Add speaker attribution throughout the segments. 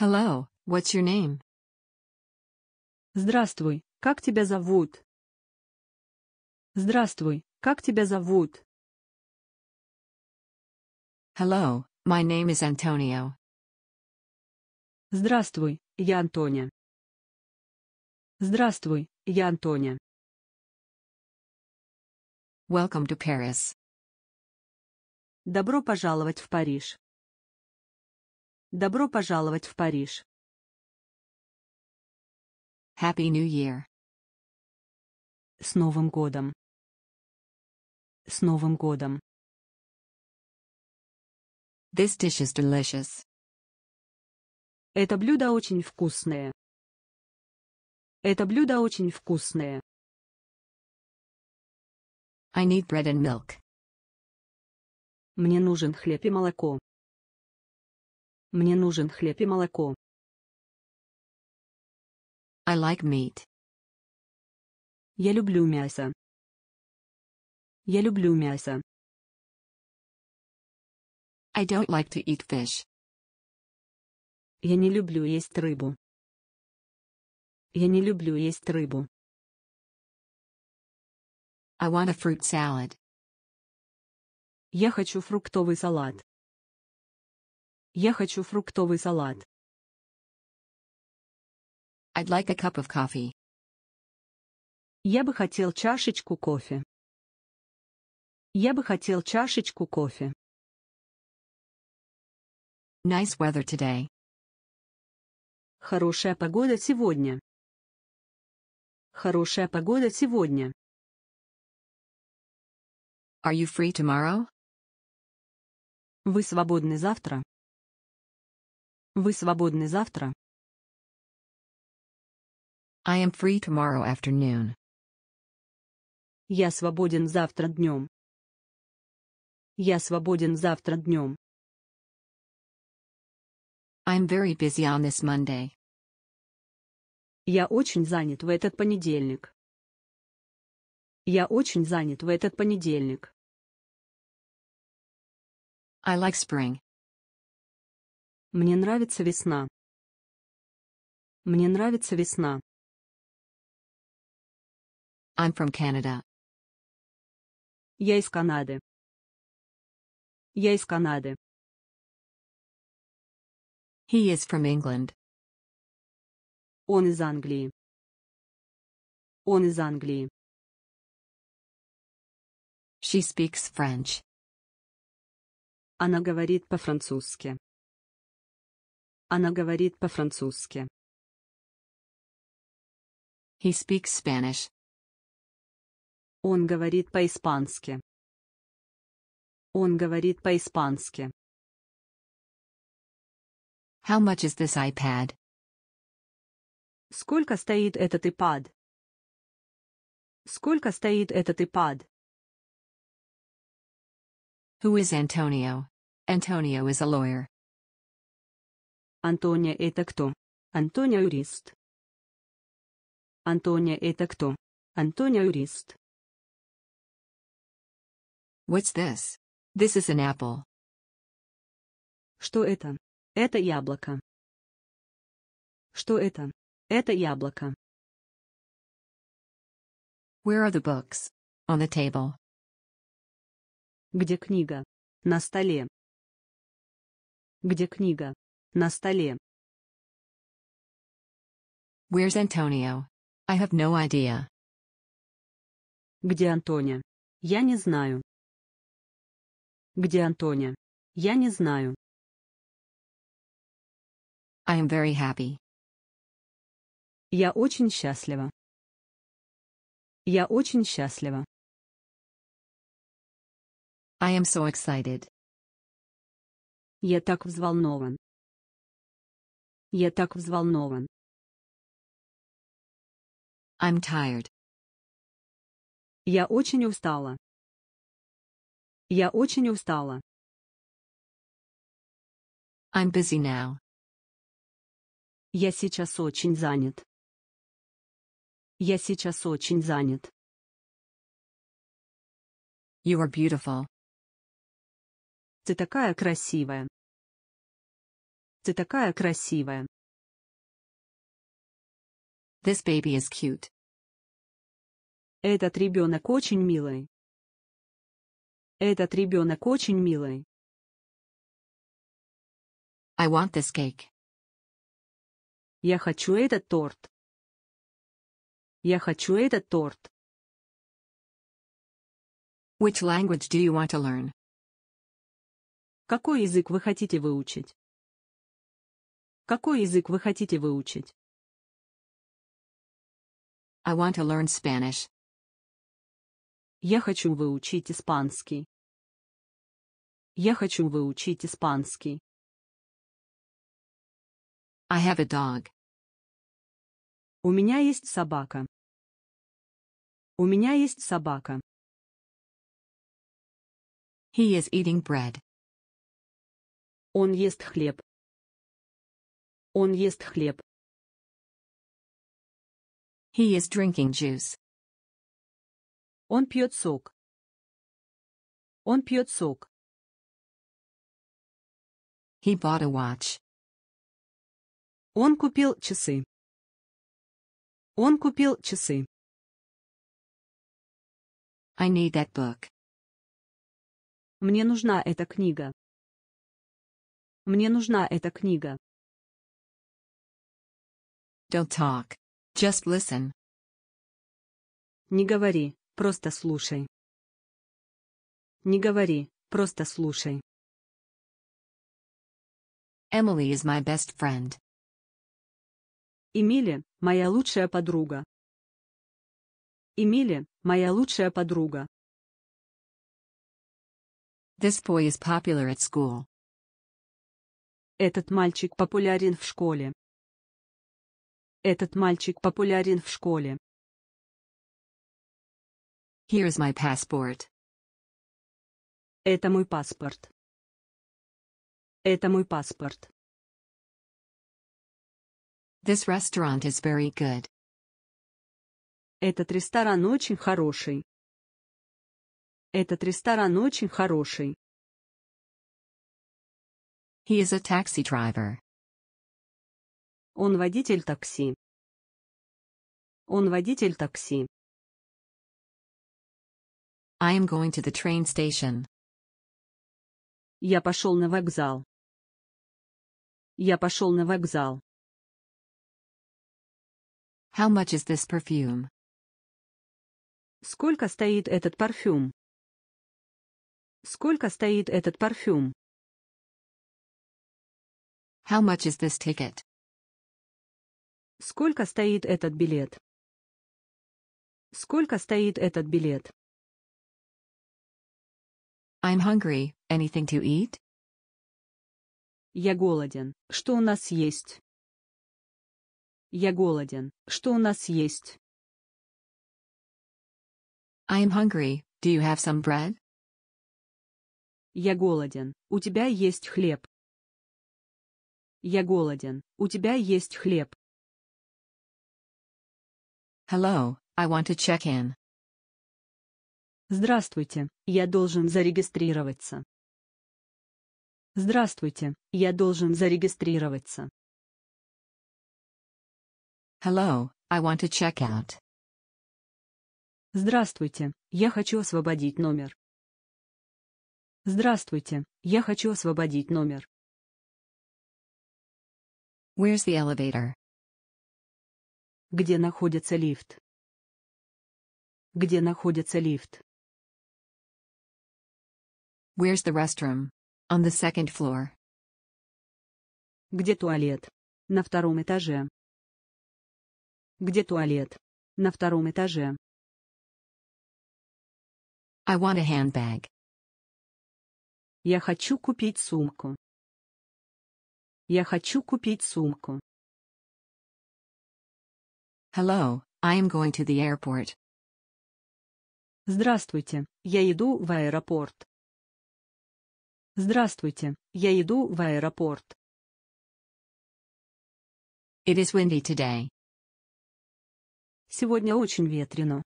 Speaker 1: Hello, what's your name? Здравствуй, как тебя зовут? Здравствуй, как тебя зовут? Hello, my name is Antonio. Здравствуй, я Антоня. Здравствуй, я Антоня. Welcome to Paris. Добро пожаловать в Париж. Добро пожаловать в Париж. Happy New Year. С Новым годом. С Новым годом. This dish is delicious. Это блюдо очень вкусное. Это блюдо очень вкусное. I need bread and milk. Мне нужен хлеб и молоко. Мне нужен хлеб и молоко. I like meat. Я люблю мясо. Я люблю мясо. I don't like to eat fish. Я не люблю есть рыбу. Я не люблю есть рыбу. I want a fruit salad. Я хочу фруктовый салат. Я хочу фруктовый салат. I'd like a cup of coffee. Я бы хотел чашечку кофе. Я бы хотел чашечку кофе. Nice weather today. Хорошая погода сегодня. Хорошая погода сегодня. Are you free tomorrow? Вы свободны завтра? Вы свободны завтра? I am free tomorrow afternoon. Я свободен завтра днем. Я свободен завтра днем. I'm very busy on this Monday. Я очень занят в этот понедельник. Я очень занят в этот понедельник. I like spring. Мне нравится весна. Мне нравится весна. I'm from Canada. Я из Канады. Я из Канады. He is from England. Он из Англии. Он из Англии. She speaks French. Она говорит по-французски. Она говорит по-французски. He speaks Spanish. Он говорит по-испански. Он говорит по-испански. How much is this iPad? Сколько стоит этот iPad? Сколько стоит этот iPad? Who is Antonio? Antonio is a lawyer. Антония это кто? Антония юрист. Антония это кто? Антония юрист. What's this? This is an apple. Что это? Это яблоко. Что это? Это яблоко. Where are the books? On the table. Где книга? На столе. Где книга? На столе. Where's Antonio? I have no idea. Где Антоня? Я не знаю. Где Антоня? Я не знаю. I am very happy. Я очень счастлива. Я очень счастлива. I am so excited. Я так взволнован. Я так взволнован. I'm tired. Я очень устала. Я очень устала. I'm busy now. Я сейчас очень занят. Я сейчас очень занят. You are beautiful. Ты такая красивая. Ты такая красивая. This baby is cute. Этот ребенок очень милый. Этот ребенок очень милый. I want this cake. Я хочу этот торт. Я хочу этот торт. Which language do you want to learn? Какой язык вы хотите выучить? Какой язык вы хотите выучить? I want to learn Spanish. Я хочу выучить испанский. Я хочу выучить испанский. I have a dog. У меня есть собака. У меня есть собака. He is eating bread. Он ест хлеб. Он ест хлеб. He is drinking juice. Он пьет сок. Он пьет сок. He bought a watch. Он купил часы. Он купил часы. I need that book. Мне нужна эта книга. Мне нужна эта книга. Don't talk. Just listen. Не говори, просто слушай. Не говори, просто слушай. Emily is my best friend. Эмили – моя лучшая подруга. Эмили – моя лучшая подруга. This boy is popular at school. Этот мальчик популярен в школе. Этот мальчик популярен в школе. Here's my passport. Это мой паспорт. Это мой паспорт. This restaurant is very good. Этот ресторан очень хороший. Этот ресторан очень хороший. He is a taxi driver. Он водитель такси. Он водитель такси. I am going to the train station. Я пошел на вокзал. Я пошел на вокзал. How much is this perfume? Сколько стоит этот парфюм? Сколько стоит этот парфюм? How much is this ticket? Сколько стоит этот билет? Сколько стоит этот билет? I'm hungry. Anything to eat? Я голоден. Что у нас есть? Я голоден. Что у нас есть? I'm hungry. Do you have some bread? Я голоден. У тебя есть хлеб. Я голоден. У тебя есть хлеб. Hello, I want to check in. Здравствуйте, я должен зарегистрироваться. Здравствуйте, я должен зарегистрироваться. Hello, I want to check out. Здравствуйте, я хочу освободить номер. Здравствуйте, я хочу освободить номер. Where's the elevator? Где находится лифт? Где находится лифт? Where's the restroom? On the second floor. Где туалет? На втором этаже. Где туалет? На втором этаже. I want a handbag. Я хочу купить сумку. Я хочу купить сумку. Hello, I am going to the airport. Здравствуйте, я иду в аэропорт. Здравствуйте, я иду в аэропорт. It is windy today. Сегодня очень ветрено.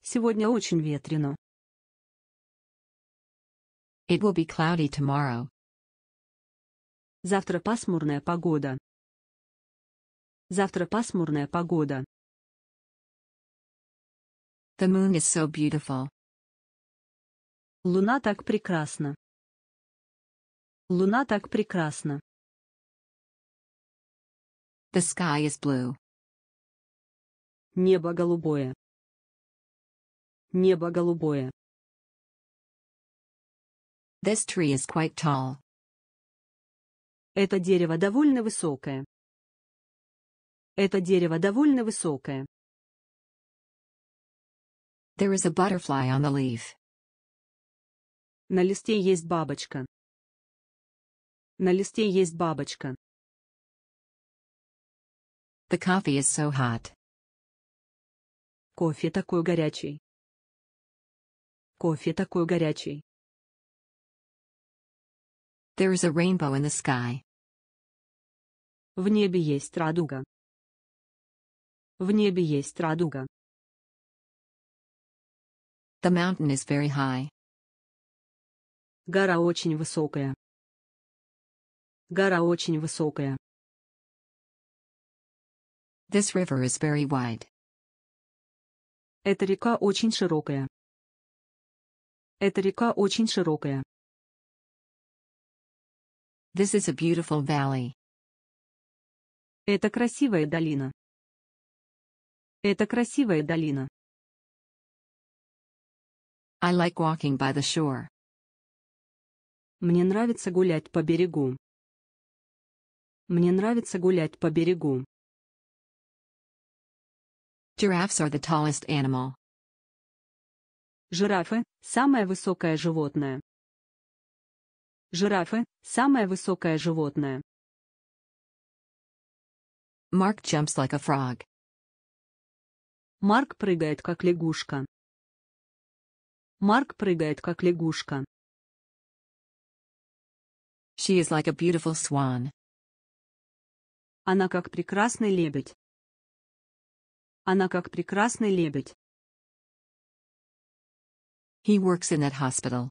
Speaker 1: Сегодня очень ветрено. It will be cloudy tomorrow. Завтра пасмурная погода. Завтра пасмурная погода. The moon is so beautiful. Луна так прекрасна. Луна так прекрасна. The sky is blue. Небо голубое. Небо голубое. This tree is quite tall. Это дерево довольно высокое. Это дерево довольно высокое. There is a butterfly on the leaf. На листе есть бабочка. На листе есть бабочка. The coffee is so hot. Кофе такой горячий. Кофе такой горячий. There is a rainbow in the sky. В небе есть радуга. В небе есть радуга. The mountain is very high. Гора очень высокая. Гора очень высокая. This river is very wide. Эта река очень широкая. Эта река очень широкая. This is a beautiful valley. Это красивая долина. Это красивая долина. I like walking by the shore. Мне нравится гулять по берегу. Мне нравится гулять по берегу. Giraffes are the tallest animal. Жирафы – самое высокое животное. Жирафы – самое высокое животное. Mark jumps like a frog. Марк прыгает как лягушка. Марк прыгает как лягушка. She is like a beautiful swan. Она как прекрасный лебедь. Она как прекрасный лебедь. He works in that hospital.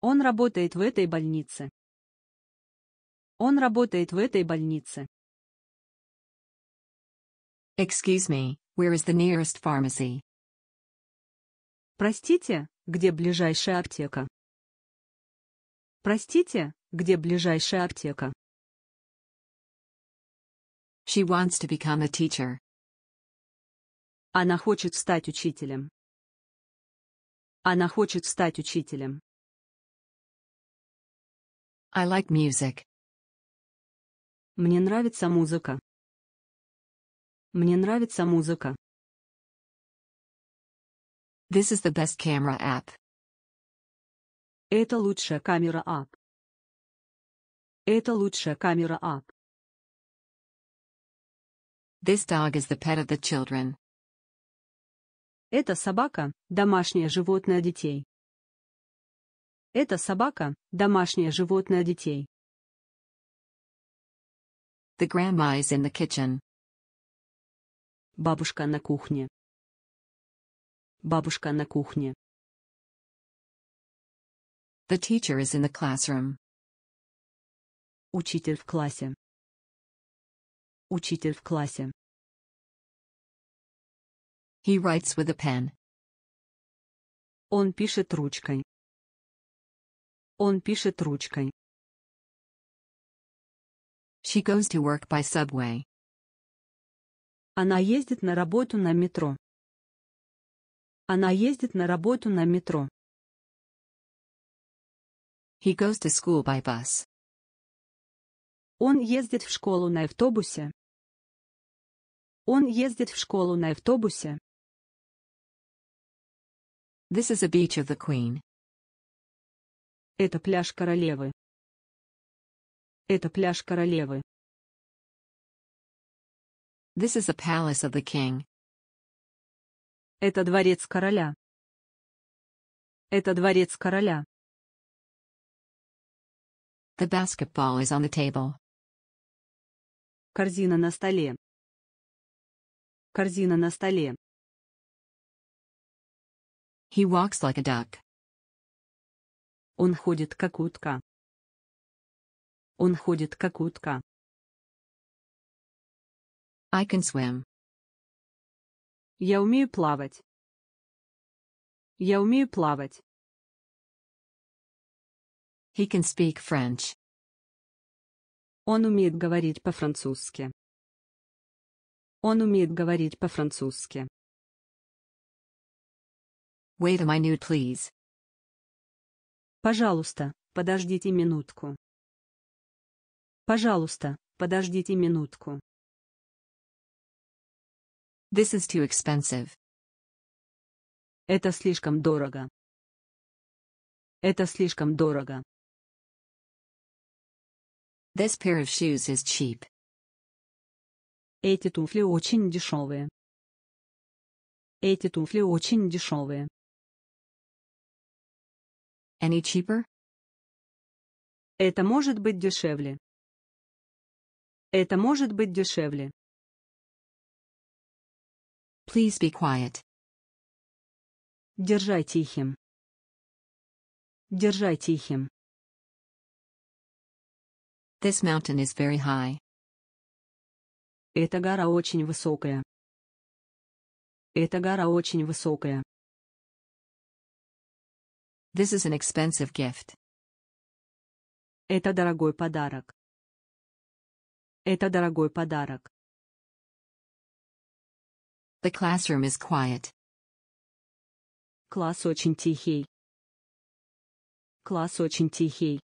Speaker 1: Он работает в этой больнице. Он работает в этой больнице. Excuse me, where is the nearest pharmacy? Простите, где ближайшая аптека? Простите, где ближайшая аптека? She wants to become a teacher. Она хочет стать учителем. Она хочет стать учителем. I like music. Мне нравится музыка. Мне нравится музыка. This is the best camera app. Это лучшая камера app. Это лучшая камера app. This dog is the pet of the children. Это собака – домашнее животное детей. Это собака – домашнее животное детей. The grandma is in the kitchen. Бабушка на кухне. Бабушка на кухне. The teacher is in the classroom. Учитель в классе. Учитель в классе. He writes with a pen. Он пишет ручкой. Он пишет ручкой. She goes to work by subway. Она ездит на работу на метро. Она ездит на работу на метро. He goes to school by bus. Он ездит в школу на автобусе. Он ездит в школу на автобусе. This is a beach of the Queen. Это пляж королевы. Это пляж королевы. This is a palace of the king. Это дворец короля. Это дворец короля. The basketball is on the table. Корзина на столе. Корзина на столе. He walks like a duck. Он ходит как утка. Он ходит как утка. I can swim. Я умею плавать. Я умею плавать. He can speak French. Он умеет говорить по-французски. Он умеет говорить по-французски. Wait a minute, please. Пожалуйста, подождите минутку. Пожалуйста, подождите минутку. This is too expensive. Это слишком дорого. Это слишком дорого. This pair of shoes is cheap. Эти туфли очень дешевые. Эти туфли очень дешевые. Any cheaper? Это может быть дешевле. Это может быть дешевле. Please be quiet. Держать тихим. Держать тихим. This mountain is very high. Эта гора очень высокая. Эта гора очень высокая. This is an expensive gift. Это дорогой подарок. Это дорогой подарок. The classroom is quiet. Класс очень тихий. Класс очень тихий.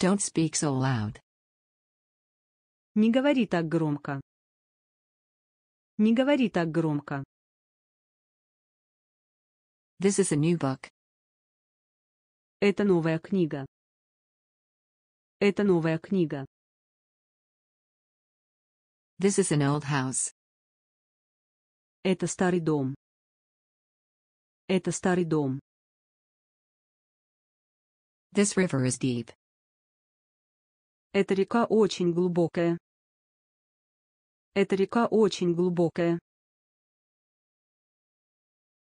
Speaker 1: Don't speak so loud. Не говори так громко. Не говори так громко. This is a new book. Это новая книга. Это новая книга. This is an old house. Это старый дом. Это старый дом. This river is deep. Эта река очень глубокая. Эта река очень глубокая.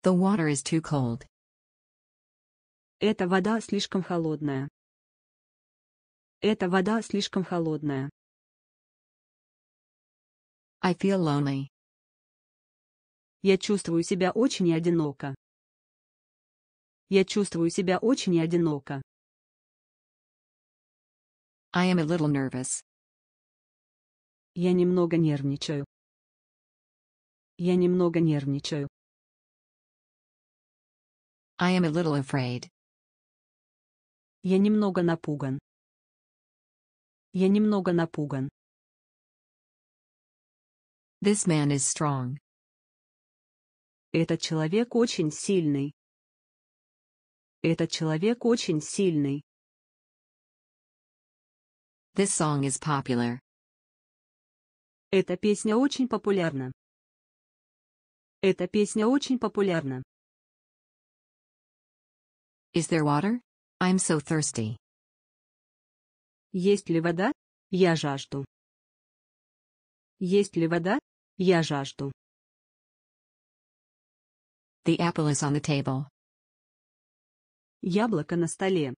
Speaker 1: The water is too cold. Эта вода слишком холодная. Эта вода слишком холодная. I feel lonely. Я чувствую себя очень одиноко. Я чувствую себя очень одиноко. I am a little nervous. Я немного нервничаю. Я немного нервничаю. I am a little afraid. Я немного напуган. Я немного напуган. This man is strong. Этот человек очень сильный. Этот человек очень сильный. This song is popular. Эта песня очень популярна. Эта песня очень популярна. Is there water? I'm so thirsty. Есть ли вода? Я жажду. Есть ли вода? Я жажду. The apple is on the table. Яблоко на столе.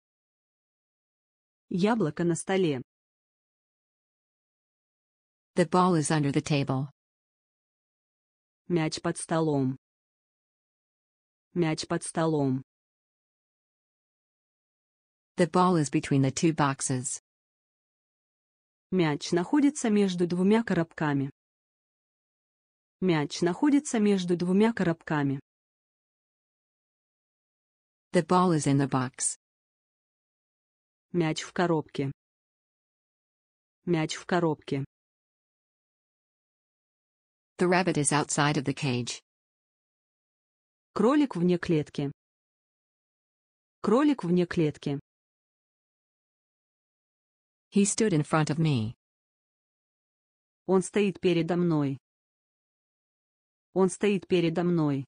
Speaker 1: Яблоко на столе. The ball is under the table. Мяч под столом. Мяч под столом. The ball is between the two boxes. Мяч находится между двумя коробками. Мяч находится между двумя коробками. The ball is in the box. Мяч в коробке. Мяч в коробке. The rabbit is outside of the cage. Кролик вне клетки. Кролик вне клетки. He stood in front of me. Он стоит передо мной. Он стоит передо мной.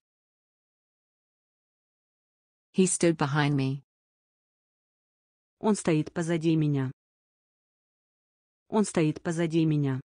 Speaker 1: He stood behind me. Он стоит позади меня. Он стоит позади меня.